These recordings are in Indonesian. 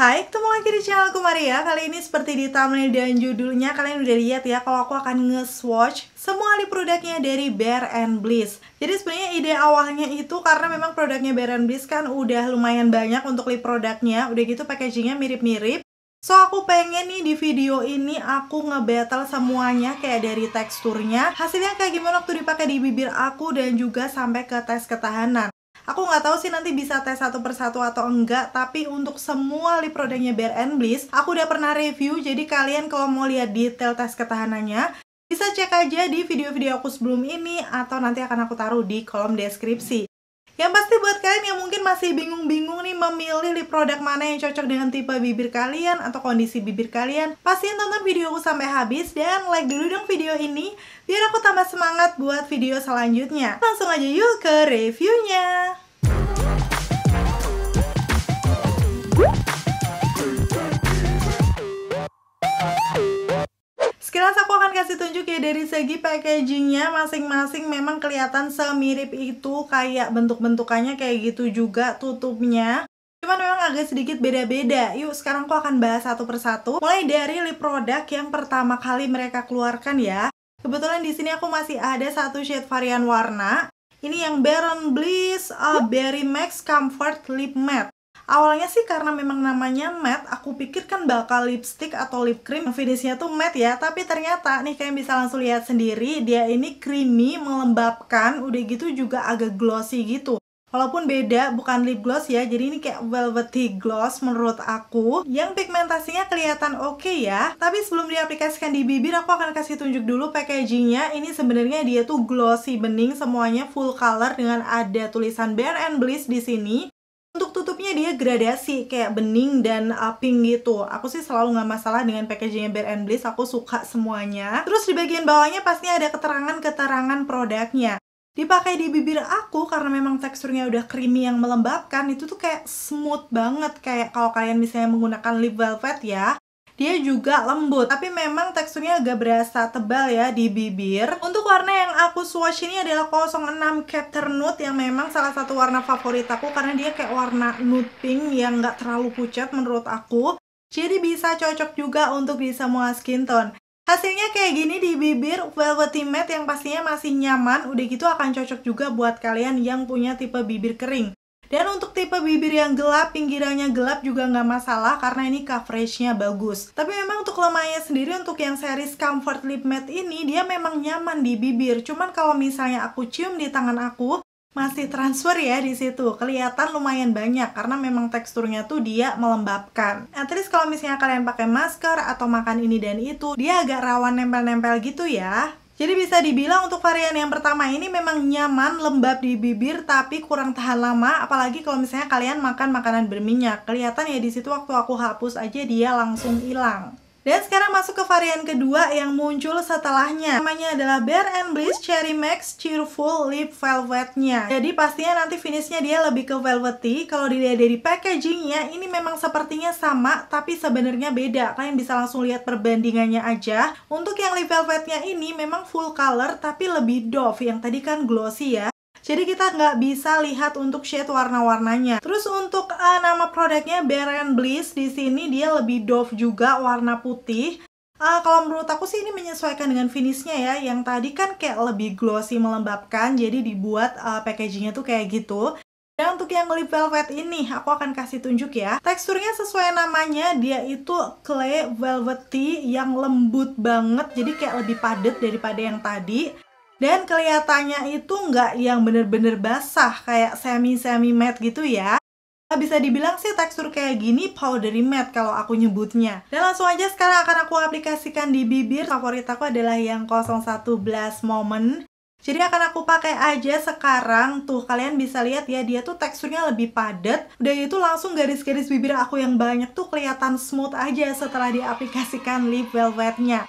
Hai, ketemu lagi di channel aku Maria. Kali ini seperti di thumbnail dan judulnya kalian udah lihat ya kalau aku akan nge-swatch semua lip produknya dari Bare and Bliss. Jadi sebenarnya ide awalnya itu karena memang produknya Bare and Bliss kan udah lumayan banyak untuk lip produknya, udah gitu packagingnya mirip-mirip. So aku pengen nih di video ini aku ngebattle semuanya kayak dari teksturnya Hasilnya kayak gimana waktu dipakai di bibir aku dan juga sampai ke tes ketahanan Aku nggak tahu sih nanti bisa tes satu persatu atau enggak, tapi untuk semua lip produknya Bare and Bliss, aku udah pernah review, jadi kalian kalau mau lihat detail tes ketahanannya, bisa cek aja di video-video aku sebelum ini atau nanti akan aku taruh di kolom deskripsi. Yang pasti buat kalian yang mungkin masih bingung-bingung nih memilih lip product mana yang cocok dengan tipe bibir kalian atau kondisi bibir kalian, pastiin tonton videoku sampai habis dan like dulu dong video ini biar aku tambah semangat buat video selanjutnya. Langsung aja yuk ke reviewnya. Sekilas aku akan kasih tunjuk ya dari segi packagingnya masing-masing memang kelihatan semirip itu kayak bentuk-bentukannya kayak gitu juga tutupnya. Cuman memang agak sedikit beda-beda. Yuk sekarang aku akan bahas satu persatu. Mulai dari lip product yang pertama kali mereka keluarkan ya. Kebetulan di sini aku masih ada satu shade varian warna. Ini yang Baron Bliss uh, Berry Max Comfort Lip Matte awalnya sih karena memang namanya matte aku pikir kan bakal lipstick atau lip cream finishnya tuh matte ya tapi ternyata nih kalian bisa langsung lihat sendiri dia ini creamy melembabkan udah gitu juga agak glossy gitu Walaupun beda, bukan lip gloss ya, jadi ini kayak velvety gloss menurut aku yang pigmentasinya kelihatan oke okay ya. Tapi sebelum diaplikasikan di bibir, aku akan kasih tunjuk dulu packagingnya. Ini sebenarnya dia tuh glossy bening, semuanya full color dengan ada tulisan Bare and Bliss di sini untuk tutupnya dia gradasi kayak bening dan uh, pink gitu aku sih selalu nggak masalah dengan packagingnya Bear and Bliss aku suka semuanya terus di bagian bawahnya pasti ada keterangan-keterangan produknya dipakai di bibir aku karena memang teksturnya udah creamy yang melembabkan itu tuh kayak smooth banget kayak kalau kalian misalnya menggunakan lip velvet ya dia juga lembut tapi memang teksturnya agak berasa tebal ya di bibir untuk warna yang aku swatch ini adalah 06 Capter Nude yang memang salah satu warna favorit aku karena dia kayak warna nude pink yang nggak terlalu pucat menurut aku jadi bisa cocok juga untuk di semua skin tone Hasilnya kayak gini di bibir velvety matte yang pastinya masih nyaman, udah gitu akan cocok juga buat kalian yang punya tipe bibir kering. Dan untuk tipe bibir yang gelap, pinggirannya gelap juga nggak masalah karena ini coveragenya bagus. Tapi memang untuk lemahnya sendiri untuk yang series Comfort Lip Matte ini dia memang nyaman di bibir. Cuman kalau misalnya aku cium di tangan aku, masih transfer ya di situ. Kelihatan lumayan banyak karena memang teksturnya tuh dia melembabkan. At nah, least kalau misalnya kalian pakai masker atau makan ini dan itu, dia agak rawan nempel-nempel gitu ya. Jadi bisa dibilang untuk varian yang pertama ini memang nyaman, lembab di bibir tapi kurang tahan lama apalagi kalau misalnya kalian makan makanan berminyak. Kelihatan ya di situ waktu aku hapus aja dia langsung hilang. Dan sekarang masuk ke varian kedua yang muncul setelahnya. Namanya adalah Bear and Bliss Cherry Max Cheerful Lip Velvetnya. Jadi pastinya nanti finishnya dia lebih ke velvety. Kalau dilihat dari packagingnya, ini memang sepertinya sama, tapi sebenarnya beda. Kalian bisa langsung lihat perbandingannya aja. Untuk yang lip velvetnya ini memang full color, tapi lebih doff. Yang tadi kan glossy ya jadi kita nggak bisa lihat untuk shade warna-warnanya terus untuk uh, nama produknya Beren Bliss di sini dia lebih doff juga warna putih Uh, kalau menurut aku sih ini menyesuaikan dengan finishnya ya Yang tadi kan kayak lebih glossy melembabkan Jadi dibuat uh, packagingnya tuh kayak gitu dan untuk yang lip velvet ini, aku akan kasih tunjuk ya. Teksturnya sesuai namanya, dia itu clay velvety yang lembut banget. Jadi kayak lebih padat daripada yang tadi dan kelihatannya itu nggak yang bener-bener basah kayak semi-semi matte gitu ya bisa dibilang sih tekstur kayak gini powdery matte kalau aku nyebutnya dan langsung aja sekarang akan aku aplikasikan di bibir favorit aku adalah yang 011 Moment jadi akan aku pakai aja sekarang tuh kalian bisa lihat ya dia tuh teksturnya lebih padat. Udah itu langsung garis-garis bibir aku yang banyak tuh kelihatan smooth aja setelah diaplikasikan lip velvetnya.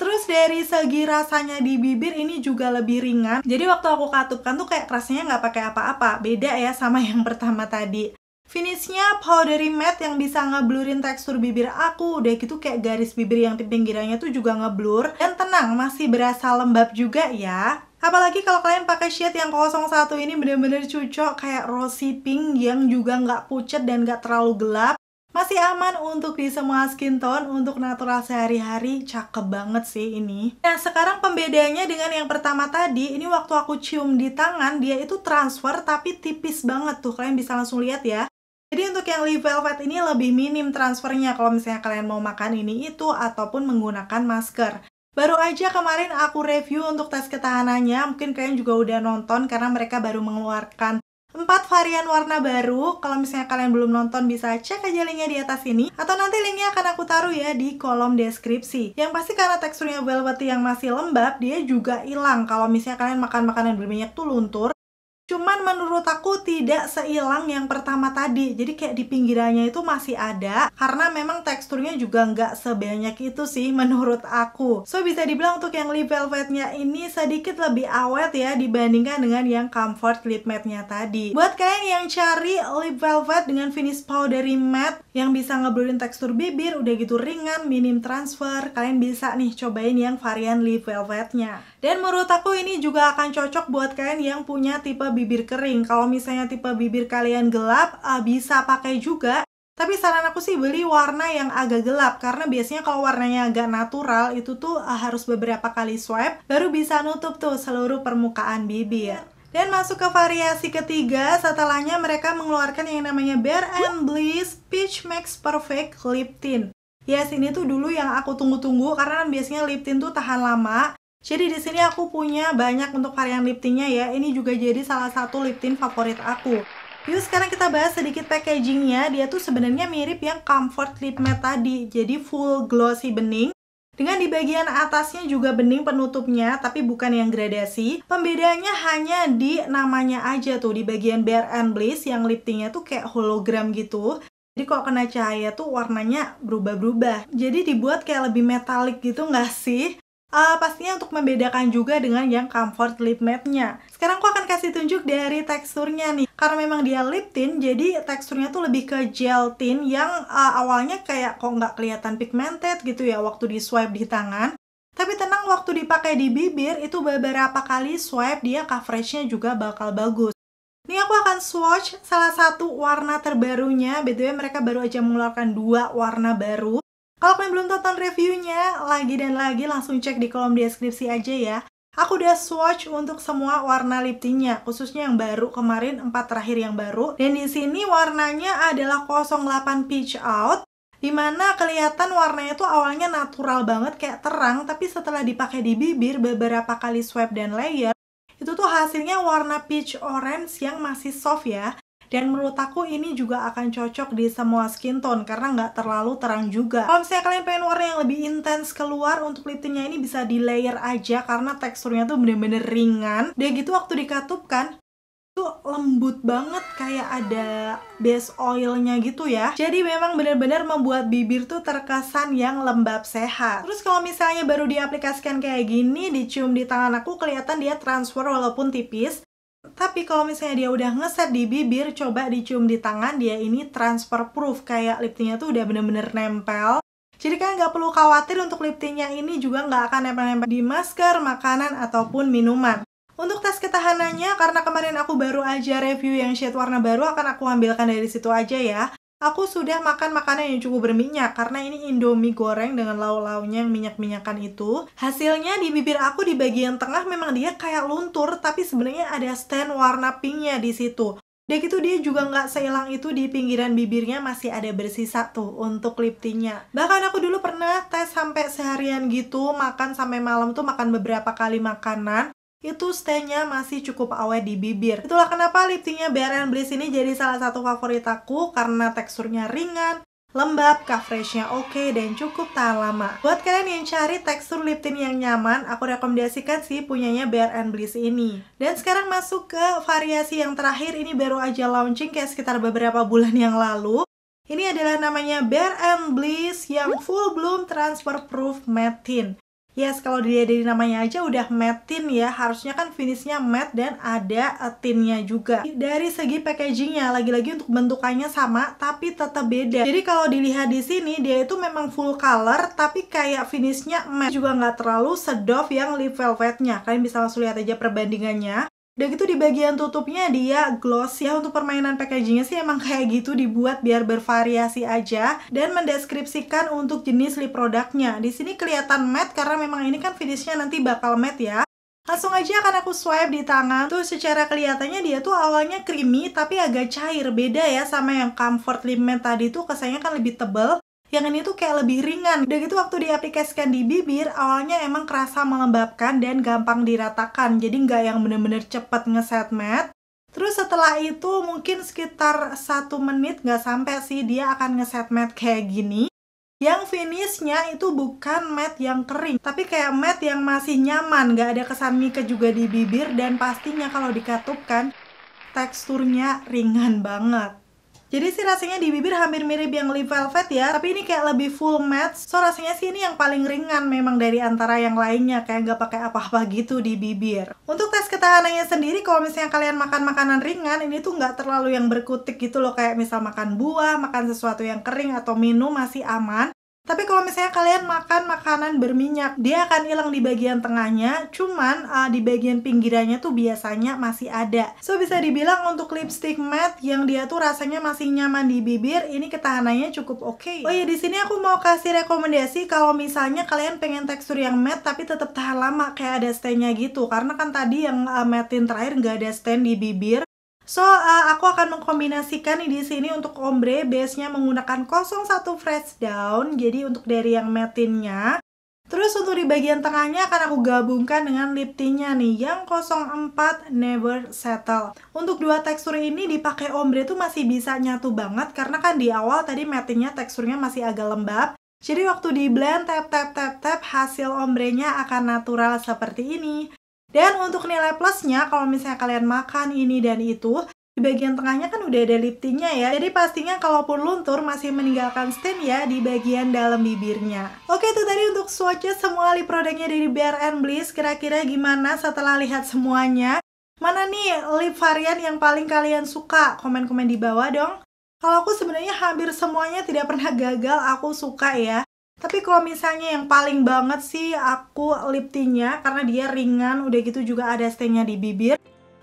Terus dari segi rasanya di bibir ini juga lebih ringan. Jadi waktu aku katupkan tuh kayak rasanya nggak pakai apa-apa. Beda ya sama yang pertama tadi. Finishnya powdery matte yang bisa ngeblurin tekstur bibir aku Udah gitu kayak garis bibir yang di pinggirannya tuh juga ngeblur Dan tenang, masih berasa lembab juga ya Apalagi kalau kalian pakai shade yang 01 ini bener-bener cucok kayak rosy pink yang juga nggak pucet dan nggak terlalu gelap masih aman untuk di semua skin tone, untuk natural sehari-hari, cakep banget sih ini. Nah, sekarang pembedanya dengan yang pertama tadi, ini waktu aku cium di tangan, dia itu transfer tapi tipis banget tuh. Kalian bisa langsung lihat ya. Jadi untuk yang Live Velvet ini lebih minim transfernya kalau misalnya kalian mau makan ini itu ataupun menggunakan masker. Baru aja kemarin aku review untuk tes ketahanannya, mungkin kalian juga udah nonton karena mereka baru mengeluarkan 4 varian warna baru. Kalau misalnya kalian belum nonton bisa cek aja linknya di atas ini atau nanti linknya akan aku taruh ya di kolom deskripsi. Yang pasti karena teksturnya velvety yang masih lembab, dia juga hilang kalau misalnya kalian makan makanan berminyak tuh luntur. Cuman menurut aku tidak seilang yang pertama tadi. Jadi kayak di pinggirannya itu masih ada karena memang teksturnya juga nggak sebanyak itu sih menurut aku. So bisa dibilang untuk yang lip velvetnya ini sedikit lebih awet ya dibandingkan dengan yang comfort lip matte-nya tadi. Buat kalian yang cari lip velvet dengan finish powdery matte yang bisa ngeblurin tekstur bibir, udah gitu ringan, minim transfer, kalian bisa nih cobain yang varian lip velvetnya. Dan menurut aku ini juga akan cocok buat kalian yang punya tipe bibir bibir kering. Kalau misalnya tipe bibir kalian gelap, uh, bisa pakai juga. Tapi saran aku sih beli warna yang agak gelap karena biasanya kalau warnanya agak natural itu tuh ah, harus beberapa kali swipe baru bisa nutup tuh seluruh permukaan bibir. Dan masuk ke variasi ketiga, setelahnya mereka mengeluarkan yang namanya Bare and Bliss Peach Max Perfect Lip Tint. Yes, ini tuh dulu yang aku tunggu-tunggu karena kan biasanya lip tint tuh tahan lama. Jadi di sini aku punya banyak untuk varian lip tintnya ya. Ini juga jadi salah satu lip tint favorit aku. Yuk sekarang kita bahas sedikit packagingnya. Dia tuh sebenarnya mirip yang Comfort Lip Matte tadi. Jadi full glossy bening. Dengan di bagian atasnya juga bening penutupnya, tapi bukan yang gradasi. Pembedanya hanya di namanya aja tuh, di bagian Bare and Bliss yang lip tintnya tuh kayak hologram gitu. Jadi kalau kena cahaya tuh warnanya berubah-berubah. Jadi dibuat kayak lebih metalik gitu nggak sih? Uh, pastinya untuk membedakan juga dengan yang comfort lip matte-nya. Sekarang aku akan kasih tunjuk dari teksturnya nih. Karena memang dia lip tint, jadi teksturnya tuh lebih ke gel tint yang uh, awalnya kayak kok nggak kelihatan pigmented gitu ya waktu di swipe di tangan. Tapi tenang waktu dipakai di bibir itu beberapa kali swipe dia coveragenya juga bakal bagus. Ini aku akan swatch salah satu warna terbarunya. BTW mereka baru aja mengeluarkan dua warna baru. Kalau kalian belum tonton reviewnya, lagi dan lagi langsung cek di kolom deskripsi aja ya. Aku udah swatch untuk semua warna lip tintnya, khususnya yang baru kemarin, empat terakhir yang baru. Dan di sini warnanya adalah 08 Peach Out, dimana kelihatan warnanya tuh awalnya natural banget kayak terang, tapi setelah dipakai di bibir beberapa kali swipe dan layer, itu tuh hasilnya warna peach orange yang masih soft ya dan menurut aku ini juga akan cocok di semua skin tone karena nggak terlalu terang juga kalau misalnya kalian pengen warna yang lebih intens keluar untuk lip tintnya ini bisa di layer aja karena teksturnya tuh bener-bener ringan dia gitu waktu dikatupkan itu lembut banget kayak ada base oilnya gitu ya jadi memang benar-benar membuat bibir tuh terkesan yang lembab sehat terus kalau misalnya baru diaplikasikan kayak gini dicium di tangan aku kelihatan dia transfer walaupun tipis tapi kalau misalnya dia udah ngeset di bibir, coba dicium di tangan, dia ini transfer proof. Kayak lip tuh udah bener-bener nempel. Jadi kalian nggak perlu khawatir untuk lip ini juga nggak akan nempel-nempel di masker, makanan, ataupun minuman. Untuk tes ketahanannya, karena kemarin aku baru aja review yang shade warna baru, akan aku ambilkan dari situ aja ya. Aku sudah makan makanan yang cukup berminyak karena ini indomie goreng dengan lauk launya yang minyak-minyakan itu. Hasilnya di bibir aku di bagian tengah memang dia kayak luntur tapi sebenarnya ada stain warna pinknya di situ. Udah gitu dia juga nggak sehilang itu di pinggiran bibirnya masih ada bersisa tuh untuk lip tintnya. Bahkan aku dulu pernah tes sampai seharian gitu makan sampai malam tuh makan beberapa kali makanan itu stainnya masih cukup awet di bibir. Itulah kenapa lip sticknya Bare Bliss ini jadi salah satu favorit aku karena teksturnya ringan, lembab, coveragenya oke, okay, dan cukup tahan lama. Buat kalian yang cari tekstur lip tint yang nyaman, aku rekomendasikan sih punyanya Bare Bliss ini. Dan sekarang masuk ke variasi yang terakhir, ini baru aja launching kayak sekitar beberapa bulan yang lalu. Ini adalah namanya Bare Bliss yang full bloom transfer proof matte tint. Yes, kalau dia dari namanya aja udah matte tin ya, harusnya kan finishnya matte dan ada eh, tinnya juga. Dari segi packagingnya, lagi-lagi untuk bentukannya sama, tapi tetap beda. Jadi kalau dilihat di sini, dia itu memang full color, tapi kayak finishnya matte. Juga nggak terlalu sedof yang lip velvetnya. Kalian bisa langsung lihat aja perbandingannya. Udah gitu di bagian tutupnya dia gloss ya untuk permainan packagingnya sih emang kayak gitu dibuat biar bervariasi aja dan mendeskripsikan untuk jenis lip produknya. Di sini kelihatan matte karena memang ini kan finishnya nanti bakal matte ya. Langsung aja akan aku swipe di tangan Tuh secara kelihatannya dia tuh awalnya creamy Tapi agak cair Beda ya sama yang comfort lip matte tadi tuh Kesannya kan lebih tebel yang ini tuh kayak lebih ringan udah gitu waktu diaplikasikan di bibir awalnya emang kerasa melembabkan dan gampang diratakan jadi nggak yang bener-bener cepet ngeset matte Terus setelah itu mungkin sekitar satu menit nggak sampai sih dia akan ngeset matte kayak gini. Yang finishnya itu bukan matte yang kering, tapi kayak matte yang masih nyaman, nggak ada kesan mika juga di bibir dan pastinya kalau dikatupkan teksturnya ringan banget. Jadi sih rasanya di bibir hampir mirip yang lip velvet ya, tapi ini kayak lebih full matte. So rasanya sih ini yang paling ringan memang dari antara yang lainnya, kayak nggak pakai apa-apa gitu di bibir. Untuk tes ketahanannya sendiri, kalau misalnya kalian makan makanan ringan, ini tuh nggak terlalu yang berkutik gitu loh, kayak misal makan buah, makan sesuatu yang kering atau minum masih aman. Tapi kalau misalnya kalian makan makanan berminyak, dia akan hilang di bagian tengahnya, cuman uh, di bagian pinggirannya tuh biasanya masih ada. So bisa dibilang untuk lipstick matte yang dia tuh rasanya masih nyaman di bibir, ini ketahanannya cukup oke. Okay. Oh iya di sini aku mau kasih rekomendasi kalau misalnya kalian pengen tekstur yang matte tapi tetap tahan lama kayak ada stainnya gitu, karena kan tadi yang uh, mattein terakhir nggak ada stain di bibir. So, uh, aku akan mengkombinasikan di sini untuk ombre base-nya menggunakan 01 fresh down, jadi untuk dari yang matinnya. Terus untuk di bagian tengahnya akan aku gabungkan dengan lip tintnya nih, yang 04 Never Settle. Untuk dua tekstur ini dipakai ombre tuh masih bisa nyatu banget, karena kan di awal tadi matinnya teksturnya masih agak lembab. Jadi waktu di blend, tap tap tap tap, hasil ombrenya akan natural seperti ini. Dan untuk nilai plusnya, kalau misalnya kalian makan ini dan itu, di bagian tengahnya kan udah ada lip ya. Jadi pastinya kalaupun luntur masih meninggalkan stain ya di bagian dalam bibirnya. Oke itu tadi untuk swatches semua lip produknya dari BRN Bliss. Kira-kira gimana setelah lihat semuanya? Mana nih lip varian yang paling kalian suka? Komen-komen di bawah dong. Kalau aku sebenarnya hampir semuanya tidak pernah gagal, aku suka ya tapi kalau misalnya yang paling banget sih aku lip tintnya karena dia ringan udah gitu juga ada stainnya di bibir.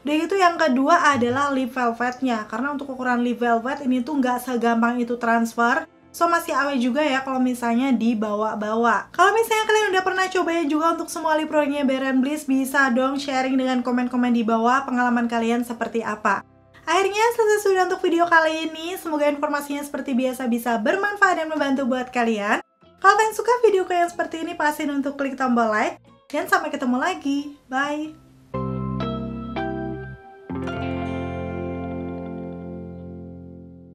Udah gitu yang kedua adalah lip velvetnya karena untuk ukuran lip velvet ini tuh nggak segampang itu transfer. So masih awet juga ya kalau misalnya dibawa-bawa. Kalau misalnya kalian udah pernah cobain juga untuk semua lip produknya Beren Bliss bisa dong sharing dengan komen-komen di bawah pengalaman kalian seperti apa. Akhirnya selesai sudah untuk video kali ini. Semoga informasinya seperti biasa bisa bermanfaat dan membantu buat kalian. Kalau kalian suka videoku yang seperti ini, pastiin untuk klik tombol like. Dan sampai ketemu lagi. Bye!